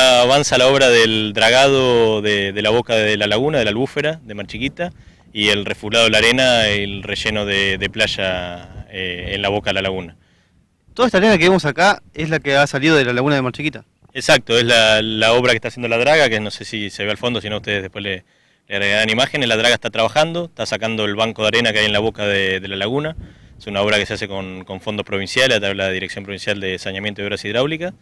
Avanza la obra del dragado de, la boca de la laguna, de la albúfera, de Mar Chiquita, y el refulado de la arena, el relleno de, playa eh, en la boca de la laguna. Toda esta arena que vemos acá es la que ha salido de la laguna de Mar Chiquita. Exacto, es la, obra que está haciendo la draga, que no sé si se ve al fondo, si no ustedes después le, le agregarán imágenes. La draga está trabajando, está sacando el banco de arena que hay en la boca de, la laguna. Es una obra que se hace con, fondos provinciales, a través de la Dirección Provincial de Saneamiento y Obras Hidráulicas.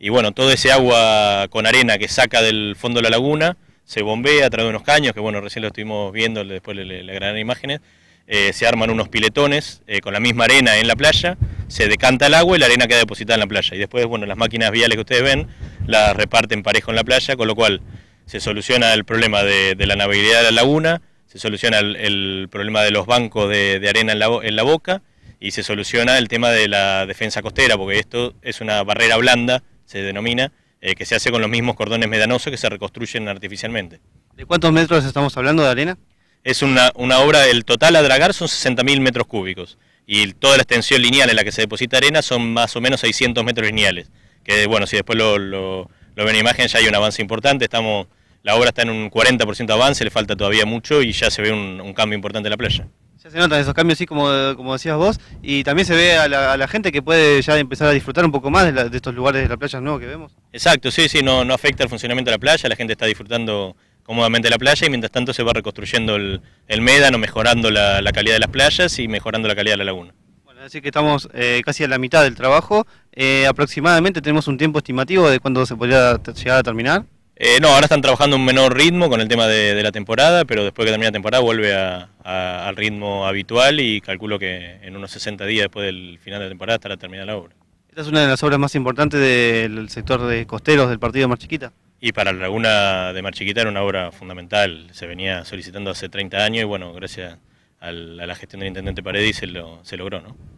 Y bueno, todo ese agua con arena que saca del fondo de la laguna se bombea a través de unos caños, que bueno, recién lo estuvimos viendo, después le, la gran imágenes, eh, se arman unos piletones eh, con la misma arena en la playa, se decanta el agua y la arena queda depositada en la playa. Y después, bueno, las máquinas viales que ustedes ven las reparten parejo en la playa, con lo cual se soluciona el problema de, la navegabilidad de la laguna, se soluciona el, problema de los bancos de, arena en la, en la, boca y se soluciona el tema de la defensa costera, porque esto es una barrera blanda se denomina, eh, que se hace con los mismos cordones medanosos que se reconstruyen artificialmente. ¿De cuántos metros estamos hablando de arena? Es una, obra, el total a dragar son 60.000 metros cúbicos y toda la extensión lineal en la que se deposita arena son más o menos 600 metros lineales, que bueno, si después lo, lo, ven en imagen ya hay un avance importante, estamos... La obra está en un 40% de avance, le falta todavía mucho y ya se ve un cambio importante en la playa se notan esos cambios, así como, como decías vos, y también se ve a la, gente que puede ya empezar a disfrutar un poco más de, estos lugares de la playa nuevos que vemos. Exacto, sí, sí, no, no afecta el funcionamiento de la playa, la gente está disfrutando cómodamente la playa y mientras tanto se va reconstruyendo el, el médano, mejorando la, calidad de las playas y mejorando la calidad de la laguna. Bueno, así que estamos eh, casi a la mitad del trabajo. Eh, aproximadamente tenemos un tiempo estimativo de cuándo se podría llegar a terminar. Eh, no, ahora están trabajando un menor ritmo con el tema de, la temporada, pero después que termine la temporada vuelve al ritmo habitual y calculo que en unos 60 días después del final de la temporada estará terminada la obra. ¿Esta es una de las obras más importantes del sector de costeros del partido de Mar Chiquita? Y para la Laguna de Mar Chiquita era una obra fundamental, se venía solicitando hace 30 años y bueno, gracias a la gestión del Intendente Paredes se, se logró, ¿no?